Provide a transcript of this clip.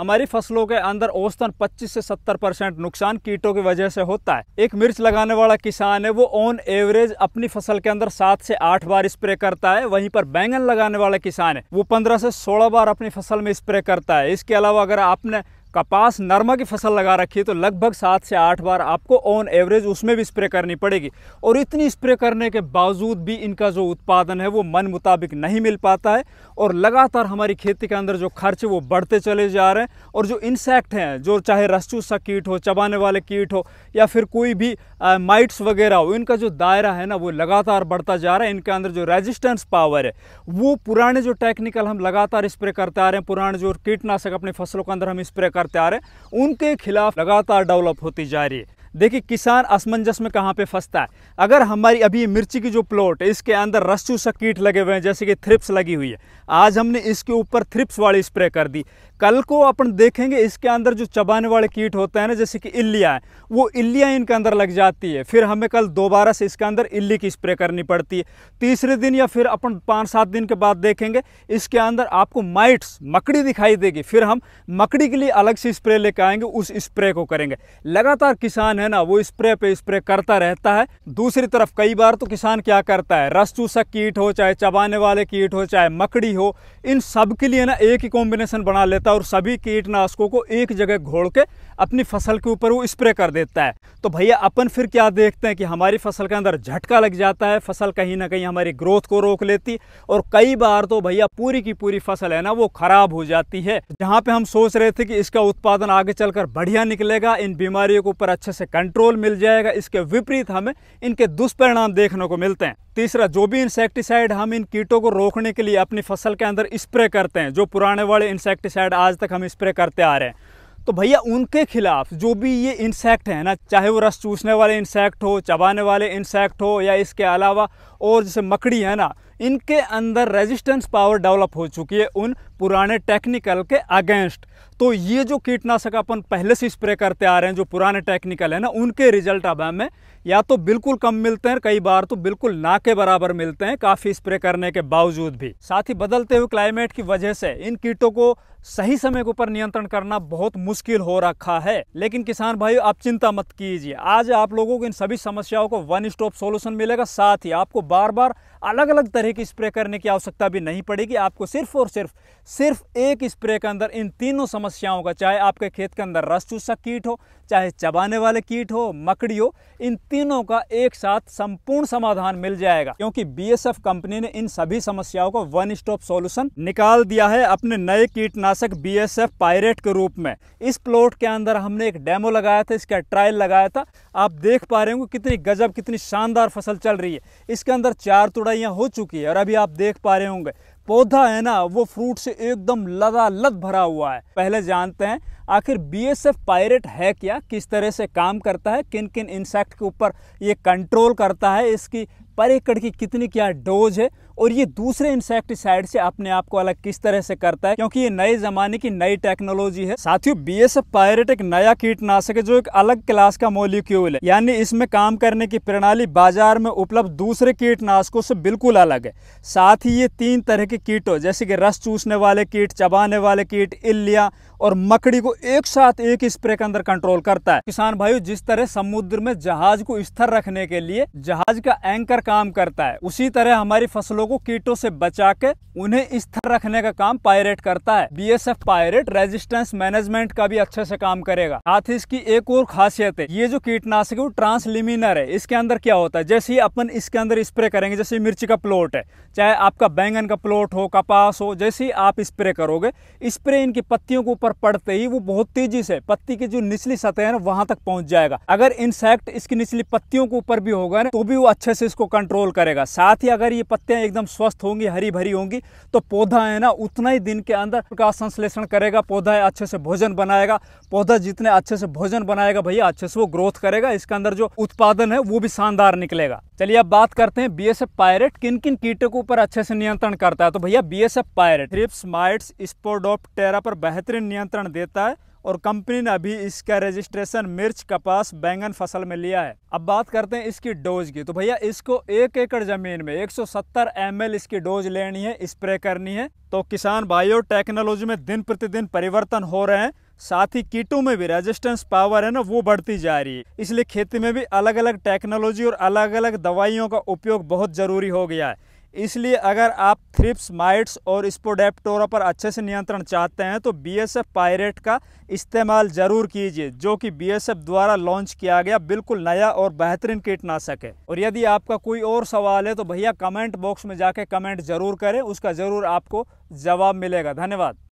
हमारी फसलों के अंदर औसतन 25 से 70 परसेंट नुकसान कीटों की वजह से होता है एक मिर्च लगाने वाला किसान है वो ऑन एवरेज अपनी फसल के अंदर सात से आठ बार स्प्रे करता है वहीं पर बैंगन लगाने वाला किसान है वो पंद्रह से सोलह बार अपनी फसल में स्प्रे करता है इसके अलावा अगर आपने कपास नरमा की फसल लगा रखी है तो लगभग सात से आठ बार आपको ऑन एवरेज उसमें भी स्प्रे करनी पड़ेगी और इतनी स्प्रे करने के बावजूद भी इनका जो उत्पादन है वो मन मुताबिक नहीं मिल पाता है और लगातार हमारी खेती के अंदर जो खर्च वो बढ़ते चले जा रहे हैं और जो इंसेक्ट हैं जो चाहे रसचूसा कीट हो चबाने वाले कीट हो या फिर कोई भी आ, माइट्स वगैरह हो इनका जो दायरा है ना वो लगातार बढ़ता जा रहा है इनके अंदर जो रेजिस्टेंस पावर है वो पुराने जो टेक्निकल हम लगातार स्प्रे करते आ रहे हैं पुराने जो कीटनाशक अपनी फसलों के अंदर हम स्प्रे सरकार तैयार है उनके खिलाफ लगातार डेवलप होती जा रही है देखिए किसान असमंजस में कहाँ पे फंसता है अगर हमारी अभी मिर्ची की जो प्लॉट है इसके अंदर रस्सू सा कीट लगे हुए हैं जैसे कि थ्रिप्स लगी हुई है आज हमने इसके ऊपर थ्रिप्स वाली स्प्रे कर दी कल को अपन देखेंगे इसके अंदर जो चबाने वाले कीट होते हैं ना जैसे कि इल्लियाँ वो इल्लियाँ इनके अंदर लग जाती है फिर हमें कल दोबारा से इसके अंदर इल्ली की स्प्रे करनी पड़ती है तीसरे दिन या फिर अपन पाँच सात दिन के बाद देखेंगे इसके अंदर आपको माइट्स मकड़ी दिखाई देगी फिर हम मकड़ी के लिए अलग से स्प्रे लेकर आएंगे उस स्प्रे को करेंगे लगातार किसान है ना वो स्प्रे पे स्प्रे करता रहता है दूसरी तरफ कई बार तो किसान क्या करता है रस चूसक कीट हो चाहे चबाने वाले कीट हो चाहे मकड़ी हो इन सब के लिए ना एक ही कॉम्बिनेशन बना लेता देता है और सभी कीटनाशकों को एक जगह घोड़ के अपनी फसल के ऊपर वो स्प्रे कर देता है तो भैया अपन फिर क्या देखते हैं कि हमारी फसल के अंदर झटका लग जाता है फसल कहीं ना कहीं हमारी ग्रोथ को रोक लेती और कई बार तो भैया पूरी की पूरी फसल है ना वो ख़राब हो जाती है जहाँ पे हम सोच रहे थे कि इसका उत्पादन आगे चलकर बढ़िया निकलेगा इन बीमारियों के ऊपर अच्छे से कंट्रोल मिल जाएगा इसके विपरीत हमें इनके दुष्परिणाम देखने को मिलते हैं तीसरा जो भी इंसेक्टिसाइड हम इन कीटों को रोकने के लिए अपनी फसल के अंदर स्प्रे करते हैं जो पुराने वाले इंसेक्टिसाइड आज तक हम स्प्रे करते आ रहे हैं तो भैया उनके खिलाफ जो भी ये इंसेक्ट है ना चाहे वो रस चूसने वाले इंसेक्ट हो चबाने वाले इंसेक्ट हो या इसके अलावा और जैसे मकड़ी है ना इनके अंदर रेजिस्टेंस पावर डेवलप हो चुकी है उन पुराने टेक्निकल के अगेंस्ट तो ये जो कीटनाशक अपन पहले से स्प्रे करते आ रहे हैं जो पुराने टेक्निकल है ना उनके रिजल्ट अब हमें या तो बिल्कुल कम मिलते हैं कई बार तो बिल्कुल ना के बराबर मिलते हैं काफ़ी स्प्रे करने के बावजूद भी साथ ही बदलते हुए क्लाइमेट की वजह से इन कीटों को सही समय के ऊपर नियंत्रण करना बहुत मुश्किल हो रखा है लेकिन किसान भाई आप चिंता मत कीजिए आज आप लोगों को इन सभी समस्याओं को वन स्टॉप सोल्यूशन मिलेगा साथ ही आपको बार बार अलग अलग तरह की स्प्रे करने की आवश्यकता भी नहीं पड़ेगी आपको सिर्फ और सिर्फ सिर्फ एक स्प्रे के अंदर इन तीनों समस्याओं का चाहे आपके खेत के अंदर रस चूसक कीट हो चाहे चबाने वाले कीट हो मकड़ी हो इन तीनों का एक साथ संपूर्ण समाधान मिल जाएगा क्योंकि बीएसएफ कंपनी ने इन सभी समस्याओं को वन स्टॉप सॉल्यूशन निकाल दिया है अपने नए कीटनाशक बीएसएफ पायरेट के रूप में इस प्लॉट के अंदर हमने एक डेमो लगाया था इसका ट्रायल लगाया था आप देख पा रहे होंगे कितनी गजब कितनी शानदार फसल चल रही है इसके अंदर चार तुड़ाइयाँ हो चुकी है और अभी आप देख पा रहे होंगे पौधा है ना वो फ्रूट से एकदम लदालद भरा हुआ है पहले जानते हैं आखिर बी एस एफ पायरेट है क्या किस तरह से काम करता है किन किन इंसेक्ट के ऊपर ये कंट्रोल करता है इसकी पर एकड़ की कितनी क्या डोज है और ये दूसरे इंसेक्टिसाइड से अपने आप को अलग किस तरह से करता है क्योंकि ये नए जमाने की नई टेक्नोलॉजी है साथियों बी एस पायरेट एक नया कीटनाशक है जो एक अलग क्लास का मोलिक्यूल है यानी इसमें काम करने की प्रणाली बाजार में उपलब्ध दूसरे कीटनाशकों से बिल्कुल अलग है साथ ही ये तीन तरह के कीटों जैसे कि रस चूसने वाले कीट चबाने वाले कीट इलिया और मकड़ी को एक साथ एक स्प्रे के अंदर कंट्रोल करता है किसान भाई जिस तरह समुद्र में जहाज को स्थिर रखने के लिए जहाज का एंकर काम करता है उसी तरह हमारी फसलों को कीटों से बचा के उन्हें स्थिर रखने का काम पायरेट करता है बीएसएफ पायरेट रेजिस्टेंस मैनेजमेंट का भी अच्छे से काम करेगा साथ ही इसकी एक और खासियत है ये जो कीटनाशक है वो ट्रांसलिमिनर है इसके अंदर क्या होता है जैसे ही अपन इसके अंदर स्प्रे करेंगे जैसे मिर्ची का प्लॉट है चाहे आपका बैंगन का प्लॉट हो कपास हो जैसे ही आप स्प्रे करोगे स्प्रे इनकी पत्तियों के ऊपर पड़ते ही वो बहुत तेजी से पत्ती की जो निचली सतह है वहां तक पहुंच जाएगा अगर इंसेक्ट इसकी निचली पत्तियों के ऊपर भी होगा ना तो भी वो अच्छे से इसको कंट्रोल करेगा साथ ही अगर ये पत्तियां एकदम स्वस्थ होंगी हरी भरी होंगी तो पौधा है ना उतना ही दिन के अंदर प्रकाश संश्लेषण करेगा पौधा है अच्छे से भोजन बनाएगा पौधा जितने अच्छे से भोजन बनाएगा भैया अच्छे से वो ग्रोथ करेगा इसके अंदर जो उत्पादन है वो भी शानदार निकलेगा चलिए अब बात करते हैं बी एस एफ पायरेट किन किन कीटों के ऊपर अच्छे से नियंत्रण करता है तो भैया B S F Pirate thrips mites spodoptera पर बेहतरीन नियंत्रण देता है और कंपनी ने अभी इसका रजिस्ट्रेशन मिर्च कपास बैंगन फसल में लिया है अब बात करते हैं इसकी डोज की तो भैया इसको एक एकड़ जमीन में 170 सौ इसकी डोज लेनी है स्प्रे करनी है तो किसान बायोटेक्नोलॉजी में दिन प्रतिदिन परिवर्तन हो रहे हैं साथ ही कीटों में भी रेजिस्टेंस पावर है ना वो बढ़ती जा रही है इसलिए खेती में भी अलग अलग टेक्नोलॉजी और अलग अलग दवाइयों का उपयोग बहुत ज़रूरी हो गया है इसलिए अगर आप थ्रिप्स माइट्स और स्पोडेप्टोरा पर अच्छे से नियंत्रण चाहते हैं तो बीएसएफ पायरेट का इस्तेमाल ज़रूर कीजिए जो कि बीएसएफ द्वारा लॉन्च किया गया बिल्कुल नया और बेहतरीन कीटनाशक है और यदि आपका कोई और सवाल है तो भैया कमेंट बॉक्स में जाके कमेंट ज़रूर करें उसका ज़रूर आपको जवाब मिलेगा धन्यवाद